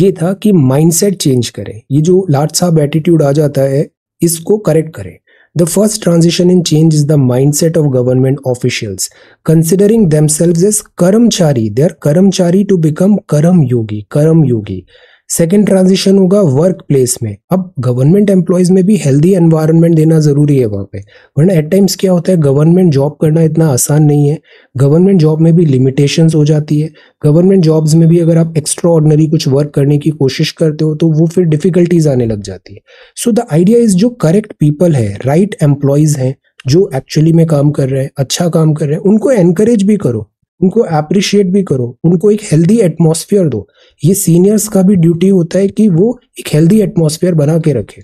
[SPEAKER 1] ये था कि माइंडसेट चेंज करें ये जो लार्ज साहब एटीट्यूड आ जाता है इसको करेक्ट करें the first transition in change is the mind set of government officials considering themselves is karmachari they are karmachari to become Karmayogi Karmayogi second transition होगा वर्क प्लेस में अब गवर्नमेंट एम्प्लॉयज में भी हेल्दी एनवायरनमेंट देना ज़रूरी है वहाँ पे वरना एट टाइम्स क्या होता है गवर्नमेंट जॉब करना इतना आसान नहीं है गवर्नमेंट जॉब में भी लिमिटेशंस हो जाती है गवर्नमेंट जॉब्स में भी अगर आप एक्स्ट्रा ऑर्डनरी कुछ वर्क करने की कोशिश करते हो तो वो फिर डिफिकल्टीज आने लग जाती है सो द आइडिया इज जो करेक्ट पीपल है राइट right एम्प्लॉयज़ हैं जो एक्चुअली में काम कर रहे हैं अच्छा काम कर रहे हैं उनको एनकरेज भी करो उनको अप्रिशिएट भी करो उनको एक हेल्दी एटमोसफियर दो ये सीनियर्स का भी ड्यूटी होता है कि वो एक हेल्दी एटमोसफियर बना के रखे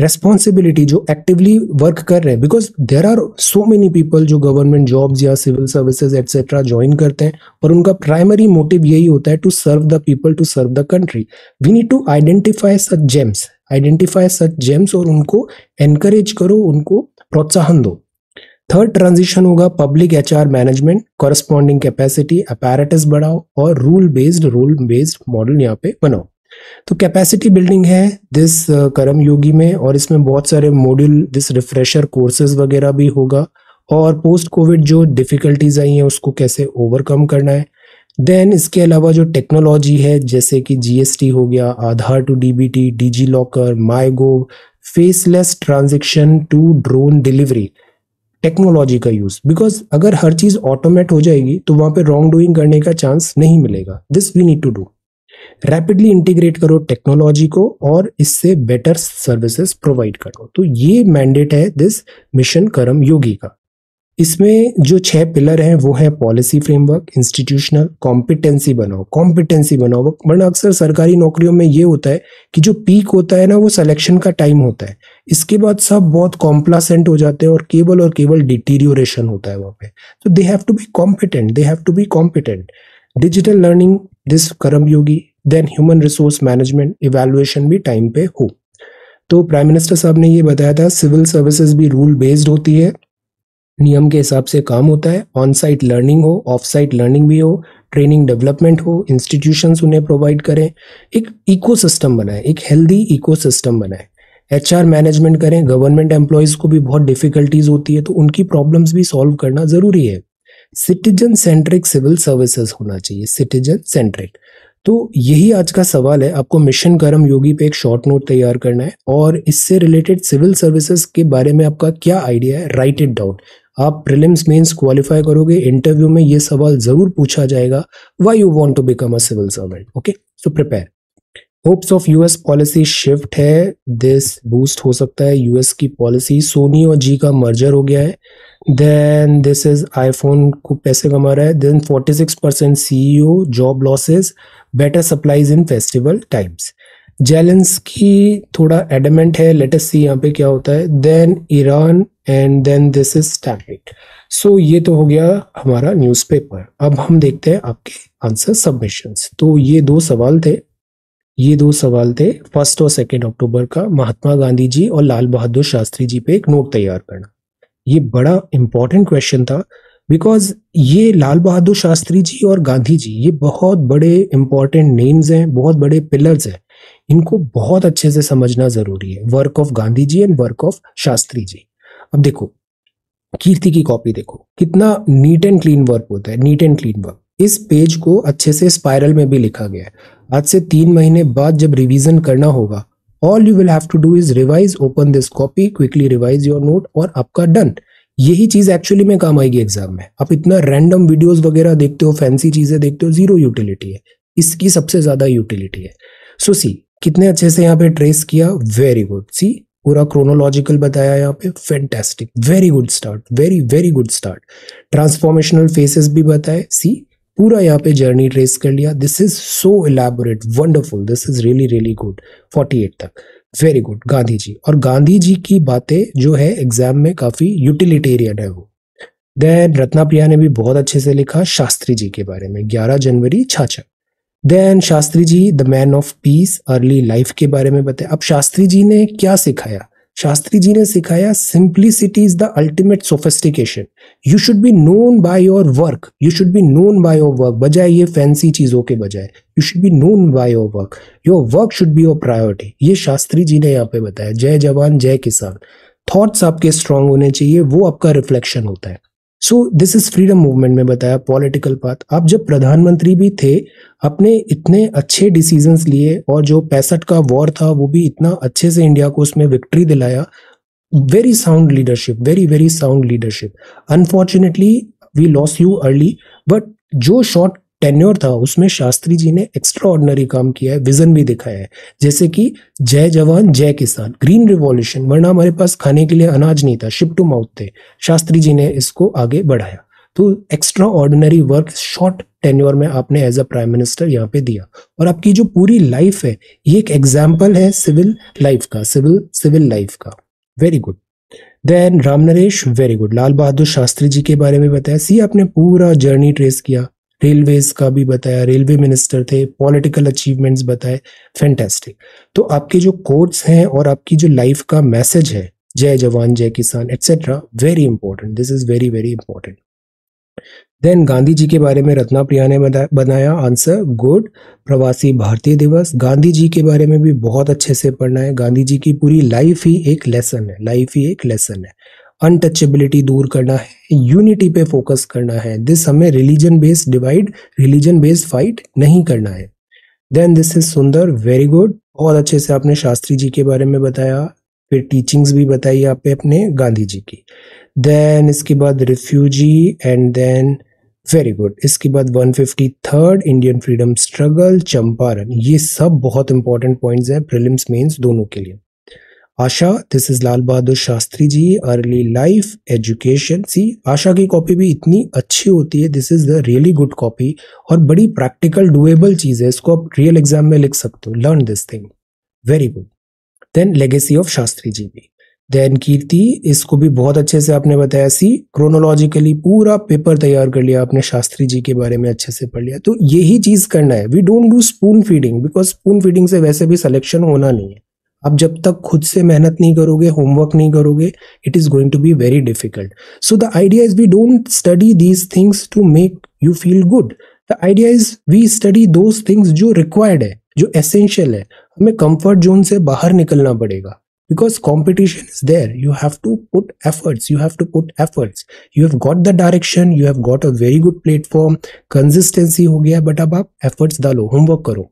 [SPEAKER 1] रेस्पॉन्सिबिलिटी जो एक्टिवली वर्क कर रहे हैं because there are so many people जो गवर्नमेंट जॉब्स या सिविल सर्विसेज एट्सेट्रा ज्वाइन करते हैं पर उनका प्राइमरी मोटिव यही होता है to serve the people to serve the country we need to identify such gems identify such gems और उनको एनकरेज करो उनको प्रोत्साहन दो थर्ड ट्रांजिशन होगा public H R management corresponding capacity apparatus बढ़ाओ और rule based rule based model यहाँ पे बनाओ तो कैपेसिटी बिल्डिंग है दिस कर्म योगी में और इसमें बहुत सारे मॉड्यूल दिस रिफ्रेशर कोर्सेज वगैरह भी होगा और पोस्ट कोविड जो डिफ़िकल्टीज आई हैं उसको कैसे ओवरकम करना है देन इसके अलावा जो टेक्नोलॉजी है जैसे कि जीएसटी हो गया Aadhaar to DBT DigiLocker MyGov faceless transaction to drone delivery technology का यूज बिकॉज अगर हर चीज ऑटोमेट हो जाएगी तो वहां पे रॉन्ग डूइंग करने का चांस नहीं मिलेगा this we need to do rapidly integrate करो टेक्नोलॉजी को और इससे बेटर सर्विसेज प्रोवाइड करो तो ये मैंडेट है दिस मिशन कर्म योगी का इसमें जो छह पिलर हैं वो है पॉलिसी फ्रेमवर्क इंस्टीट्यूशनल कॉम्पिटेंसी बनाओ कॉम्पिटेंसी बनाओ वरना अक्सर सरकारी नौकरियों में ये होता है कि जो पीक होता है ना वो सिलेक्शन का टाइम होता है इसके बाद सब बहुत कॉम्प्लासेंट हो जाते हैं और केवल और केवल डिटीरियोरेशन होता है वहाँ पे तो they have to be competent they have to be competent digital learning this Karmayogi then human resource management evaluation भी टाइम पे हो तो प्राइम मिनिस्टर साहब ने ये बताया था सिविल सर्विसेज भी रूल बेस्ड होती है नियम के हिसाब से काम होता है ऑन साइट लर्निंग हो ऑफ साइट लर्निंग भी हो ट्रेनिंग डेवलपमेंट हो इंस्टीट्यूशन उन्हें प्रोवाइड करें एक सिस्टम बनाए एक हेल्दी सिस्टम बनाए एच मैनेजमेंट करें गवर्नमेंट एम्प्लॉयज़ को भी बहुत डिफिकल्टीज होती है तो उनकी प्रॉब्लम्स भी सॉल्व करना ज़रूरी है सिटीजन सेंट्रिक सिविल सर्विसेज होना चाहिए सिटीजन सेंट्रिक तो यही आज का सवाल है आपको मिशन कर्म योगी पे एक शॉर्ट नोट तैयार करना है और इससे रिलेटेड सिविल सर्विसेज के बारे में आपका क्या आइडिया है राइट इट डाउन आप प्रिलिम्स मेंस क्वालिफाई करोगे इंटरव्यू में ये सवाल जरूर पूछा जाएगा why you want to become a civil servant okay so prepare hopes of US policy shift है दिस बूस्ट हो सकता है यूएस की पॉलिसी सोनी और जी का मर्जर हो गया है देन दिस इज आईफोन को पैसे कमा रहा है then 46 percent job losses better supplies in festival times जेलेंस की थोड़ा एडमेंट है लेटेस्ट सी यहाँ पे क्या होता है then Iran and then this is tablet so ये तो हो गया हमारा न्यूज़पेपर अब हम देखते हैं आपके आंसर सबमिशंस तो ये दो सवाल थे ये दो सवाल थे फर्स्ट और सेकेंड अक्टूबर का महात्मा गांधी जी और लाल बहादुर शास्त्री जी पे एक नोट तैयार करना ये बड़ा इंपॉर्टेंट क्वेश्चन था बिकॉज ये लाल बहादुर शास्त्री जी और गांधी जी ये बहुत बड़े इंपॉर्टेंट नेम्स हैं बहुत बड़े पिलर्स हैं इनको बहुत अच्छे से समझना जरूरी है work of Gandhi ji and work of Shastri ji अब देखो कीर्ति की कॉपी देखो कितना नीट एंड क्लीन वर्क होता है नीट एंड क्लीन वर्क इस पेज को अच्छे से स्पाइरल में भी लिखा गया है आज से तीन महीने बाद जब रिवीजन करना होगा all you will have to do is revise open this copy quickly revise your note और आपका डन यही चीज एक्चुअली में काम आएगी एग्जाम में आप इतना रैंडम वीडियोस वगैरह देखते हो फैंसी चीजें देखते हो जीरो यूटिलिटी है इसकी सबसे ज्यादा यूटिलिटी है सो सी कितने अच्छे से यहाँ पे ट्रेस किया वेरी गुड सी पूरा क्रोनोलॉजिकल बताया यहाँ पे fantastic very good start very very good start transformational phases भी बताए सी पूरा यहाँ पे जर्नी ट्रेस कर लिया this is so elaborate wonderful this is really really good 48 तक वेरी गुड गांधी जी और गांधी जी की बातें जो है एग्जाम में काफी यूटिलिटेरियन है वो देन रत्ना प्रिया ने भी बहुत अच्छे से लिखा शास्त्री जी के बारे में 11 जनवरी छाछक then Shastri ji the man of peace early life के बारे में बताया अब शास्त्री जी ने क्या सिखाया शास्त्री जी ने सिखाया simplicity is the ultimate sophistication you should be known by your work you should be known by your work बजाय ये फैंसी चीजों के बजाय you should be known by your work your work should be your priority ये शास्त्री जी ने यहाँ पे बताया जय जवान जय किसान थॉट्स आपके स्ट्रांग होने चाहिए वो आपका रिफ्लेक्शन होता है so this is freedom movement में बताया पॉलिटिकल पाथ आप जब प्रधानमंत्री भी थे अपने इतने अच्छे डिसीजंस लिए और जो पैंसठ का वॉर था वो भी इतना अच्छे से इंडिया को उसमें विक्ट्री दिलाया very sound leadership very very sound leadership unfortunately we loss you early but जो शॉर्ट टेन्योर था उसमें शास्त्री जी ने एक्स्ट्रा ऑर्डनरी काम किया है विजन भी दिखाया है जैसे कि जय जवान जय किसान ग्रीन रिवॉल्यूशन वरना हमारे पास खाने के लिए अनाज नहीं था शिप टू माउथ थे शास्त्री जी ने इसको आगे बढ़ाया तो extraordinary work short tenure में आपने एज अ प्राइम मिनिस्टर यहाँ पे दिया और आपकी जो पूरी लाइफ है ये एक एग्जाम्पल है सिविल लाइफ का सिविल सिविल लाइफ का very good then Ram Naresh very good Lal Bahadur Shastri ji के बारे में बताया सी आपने पूरा जर्नी ट्रेस किया रेलवेज का भी बताया रेलवे मिनिस्टर थे पॉलिटिकल अचीवमेंट्स बताए फैंटेस्टिक तो आपके जो कोर्ट्स हैं और आपकी जो लाइफ का मैसेज है जय जवान जय किसान etcetera very important this is very very important then Gandhi ji के बारे में रत्ना प्रिया ने बनाया आंसर गुड प्रवासी भारतीय दिवस गांधी जी के बारे में भी बहुत अच्छे से पढ़ना है गांधी जी की पूरी लाइफ ही एक लेसन है लाइफ ही एक लेसन है अनटचेबिलिटी दूर करना है यूनिटी पे फोकस करना है दिस हमें religion based divide religion based fight नहीं करना है then this is Sundar very good बहुत अच्छे से आपने शास्त्री जी के बारे में बताया फिर टीचिंग्स भी बताई आप पे अपने गांधी जी की देन इसके बाद refugee and then very good इसके बाद third Indian freedom struggle Champaran ये सब बहुत इंपॉर्टेंट पॉइंट्स हैं प्रिलिम्स मेंस दोनों के लिए Asha this is Lal Bahadur Shastri ji early life education see Asha की कॉपी भी इतनी अच्छी होती है this is the really good copy और बड़ी प्रैक्टिकल डुएबल चीज है इसको आप रियल एग्जाम में लिख सकते हो learn this thing very good then legacy of Shastri ji भी देन कीर्ति इसको भी बहुत अच्छे से आपने बताया सी क्रोनोलॉजिकली पूरा पेपर तैयार कर लिया आपने शास्त्री जी के बारे में अच्छे से पढ़ लिया तो यही चीज करना है we don't do spoon feeding because spoon feeding से वैसे भी सिलेक्शन होना नहीं है अब जब तक खुद से मेहनत नहीं करोगे होमवर्क नहीं करोगे it is going to be very difficult so the idea is we don't study these things to make you feel good the idea is we study those things जो रिक्वायर्ड है जो एसेंशियल है हमें comfort zone से बाहर निकलना पड़ेगा because competition is there you have to put efforts you have to put efforts you have got the direction you have got a very good platform consistency हो गया बट अब आप एफर्ट्स डालो homework करो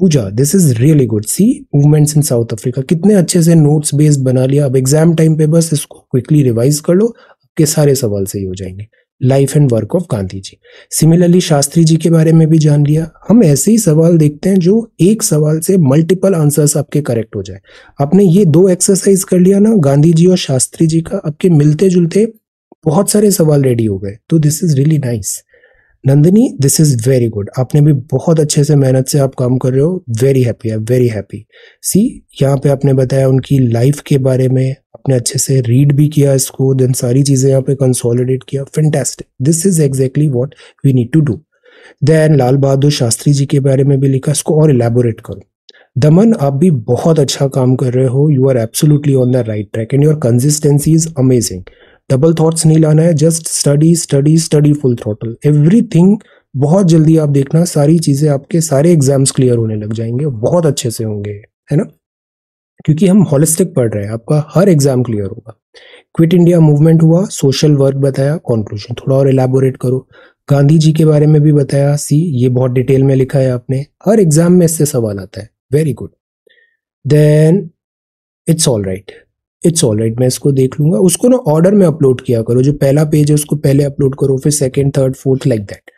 [SPEAKER 1] Puja this is really good see movements in South Africa कितने अच्छे से notes based बना लिया अब एग्जाम टाइम पे बस इसको क्विकली रिवाइज कर लो आपके सारे सवाल सही हो जाएंगे life and work of Gandhi ji similarly Shastri ji के बारे में भी जान लिया हम ऐसे ही सवाल देखते हैं जो एक सवाल से मल्टीपल आंसर्स आपके करेक्ट हो जाए आपने ये दो एक्सरसाइज कर लिया ना गांधी जी और शास्त्री जी का आपके मिलते जुलते बहुत सारे सवाल रेडी हो गए तो this is really nice Nandini this is very good आपने भी बहुत अच्छे से मेहनत से आप काम कर रहे हो very happy I very happy see यहाँ पे आपने बताया उनकी लाइफ के बारे में आपने अच्छे से रीड भी किया इसको देन सारी चीज़ें यहाँ पे कंसोलिडेट किया fantastic this is exactly what we need to do then Lal Bahadur Shastri ji के बारे में भी लिखा इसको और इलेबोरेट करो दमन आप भी बहुत अच्छा काम कर रहे हो you are absolutely on the right track and your consistency is amazing double thoughts नहीं लाना है just study study study full throttle everything बहुत जल्दी आप देखना सारी चीज़ें आपके सारे एग्जाम्स क्लियर होने लग जाएंगे बहुत अच्छे से होंगे है ना क्योंकि हम हॉलिस्टिक पढ़ रहे हैं आपका हर एग्जाम क्लियर होगा क्विट इंडिया मूवमेंट हुआ सोशल वर्क बताया कॉन्क्लूजन थोड़ा और एलैबोरेट करो गांधी जी के बारे में भी बताया सी ये बहुत डिटेल में लिखा है आपने हर एग्जाम में इससे सवाल आता है very good then it's all right it's all right मैं इसको देख लूंगा उसको ना ऑर्डर में अपलोड किया करो जो पहला पेज है उसको पहले अपलोड करो फिर second third fourth like that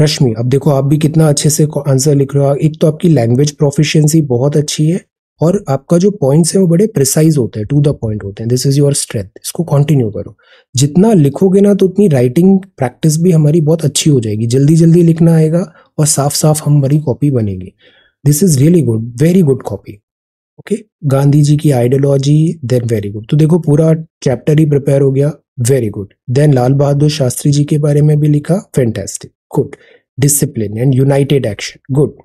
[SPEAKER 1] Rashmi अब देखो आप भी कितना अच्छे से आंसर लिख रहे हो एक तो आपकी लैंग्वेज प्रोफिशियंसी बहुत अच्छी है और आपका जो पॉइंट्स है वो बड़े प्रिसाइज होते हैं टू द पॉइंट होते हैं दिस इज योर स्ट्रेंथ इसको कंटिन्यू करो जितना लिखोगे ना तो उतनी राइटिंग प्रैक्टिस भी हमारी बहुत अच्छी हो जाएगी जल्दी जल्दी लिखना आएगा और साफ साफ हमारी कॉपी बनेगी this is really good very good copy okay Gandhi ji की आइडियोलॉजी देन वेरी गुड तो देखो पूरा चैप्टर ही प्रिपेयर हो गया very good then Lal Bahadur Shastri ji के बारे में भी लिखा fantastic good discipline and united action good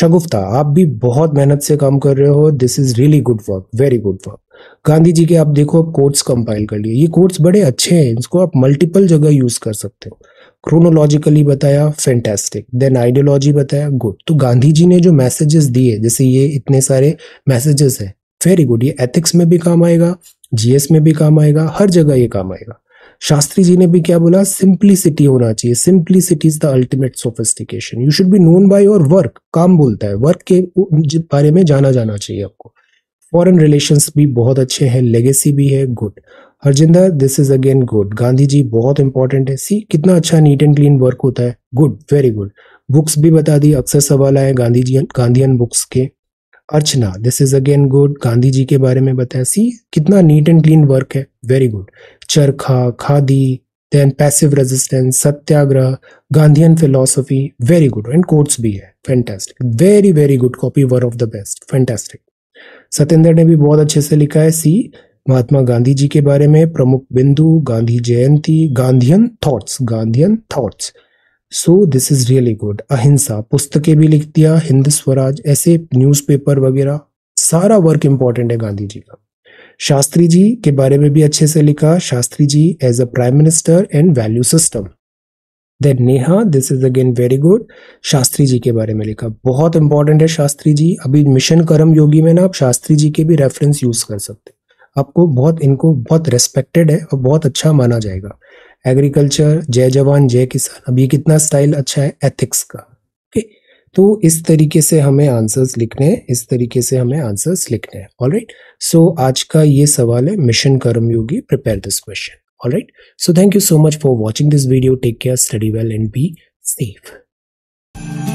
[SPEAKER 1] Shagufta आप भी बहुत मेहनत से काम कर रहे हो this is really good work very good work Gandhi ji के आप देखो आप कोर्ट्स कंपाइल कर लिए ये कोर्ट्स बड़े अच्छे हैं इसको आप मल्टीपल जगह यूज कर सकते हो क्रोनोलॉजिकली बताया फैंटेस्टिक देन आइडियोलॉजी बताया गुड तो गांधी जी ने जो मैसेजेस दिए जैसे ये इतने सारे मैसेजेस हैं वेरी गुड ये एथिक्स में भी काम आएगा जीएस में भी काम आएगा हर जगह ये काम आएगा शास्त्री जी ने भी क्या बोला सिंप्लिसिटी होना चाहिए simplicity is the ultimate sophistication you should be known by your work काम बोलता है वर्क के बारे में जाना जाना चाहिए आपको फॉरेन रिलेशंस भी बहुत अच्छे हैं लेगेसी भी है good Harjinder this is again good Gandhi ji बहुत इंपॉर्टेंट है सी कितना अच्छा नीट एंड क्लीन वर्क होता है गुड वेरी गुड बुक्स भी बता दी अक्सर सवाल आए गांधी जी गांधीयन बुक्स के Archana this is again good Gandhi ji के बारे में बताया सी कितना नीट एंड क्लीन वर्क है very good charkha khadi then passive resistance satyagraha Gandhian philosophy very good and quotes भी है fantastic very very good copy one of the best fantastic Satyendra ने भी बहुत अच्छे से लिखा है सी महात्मा गांधी जी के बारे में प्रमुख बिंदु Gandhi Jayanti Gandhian thoughts Gandhian thoughts so this is really good अहिंसा पुस्तकें भी लिख दिया हिंद स्वराज ऐसे न्यूज़पेपर वगैरह सारा वर्क इंपॉर्टेंट है गांधी जी का शास्त्री जी के बारे में भी अच्छे से लिखा Shastri ji as a prime minister and value system then Neha this is again very good Shastri ji के बारे में लिखा बहुत इंपॉर्टेंट है शास्त्री जी अभी मिशन कर्म योगी में ना आप शास्त्री जी के भी रेफरेंस यूज कर सकते आपको बहुत इनको बहुत रेस्पेक्टेड है और बहुत अच्छा माना जाएगा एग्रीकल्चर जय जवान जय किसान अब ये कितना स्टाइल अच्छा है एथिक्स का ओके तो इस तरीके से हमें आंसर्स लिखने हैं इस तरीके से हमें आंसर्स लिखने हैं ऑल राइट सो आज का ये सवाल है mission Karmayogi prepare this question all right so thank you so much for watching this video take care study well and be safe